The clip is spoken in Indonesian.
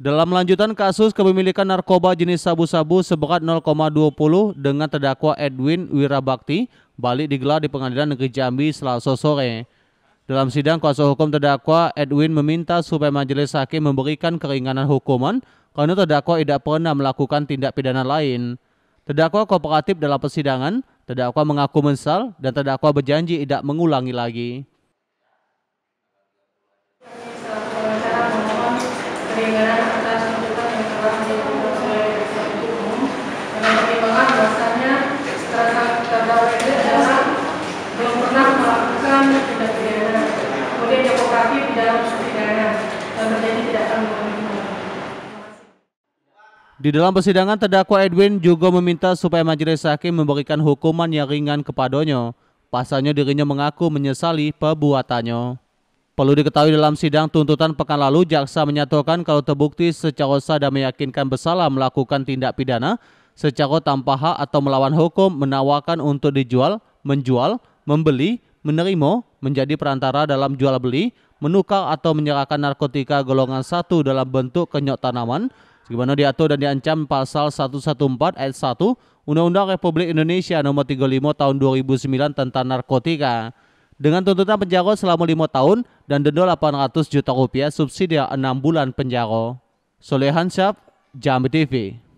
Dalam lanjutan kasus kepemilikan narkoba jenis sabu-sabu seberat 0,20 dengan terdakwa Edwin Wirabakti balik digelar di Pengadilan Negeri Jambi Selasa sore. Dalam sidang kuasa hukum terdakwa Edwin meminta supaya majelis hakim memberikan keringanan hukuman karena terdakwa tidak pernah melakukan tindak pidana lain. Terdakwa kooperatif dalam persidangan, terdakwa mengaku mensal dan terdakwa berjanji tidak mengulangi lagi. Keringanan Eh, di dalam persidangan, terdakwa Edwin juga meminta supaya majelis hakim memberikan hukuman yang ringan kepadanya. Pasalnya dirinya mengaku menyesali perbuatannya. Perlu diketahui dalam sidang tuntutan pekan lalu, jaksa menyatakan kalau terbukti secara sah dan meyakinkan bersalah melakukan tindak pidana secara tanpa hak atau melawan hukum menawarkan untuk dijual, menjual, membeli, menerima, menjadi perantara dalam jual beli, menukar atau menyerahkan narkotika golongan 1 dalam bentuk kenyok tanaman, sebagaimana diatur dan diancam pasal 114 ayat 1 Undang-Undang Republik Indonesia nomor 35 tahun 2009 tentang narkotika dengan tuntutan penjara selama 5 tahun dan denda 800 juta rupiah subsidi 6 bulan penjara. Solehan Syaf, Jambi TV.